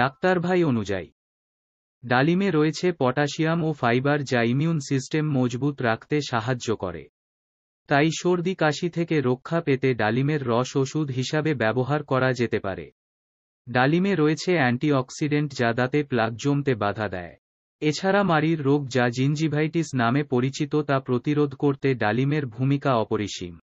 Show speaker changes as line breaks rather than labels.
doctor ভাই অনুযায়ী ডালিমে রয়েছে পটাশিয়াম ও ফাইবার যা ইমিউন সিস্টেম মজবুত রাখতে সাহায্য করে তাই সর্দি কাশি থেকে রক্ষা পেতে ডালিমের রস ওষুধ হিসাবে ব্যবহার করা যেতে পারে ডালিমে রয়েছে অ্যান্টিঅক্সিডেন্ট যা দাঁতে প্লাগ জমতে বাধা দেয় এছাড়া মারির রোগ যা জিঞ্জিভাইটিস নামে পরিচিত তা প্রতিরোধ করতে ডালিমের ভূমিকা অপরিসীম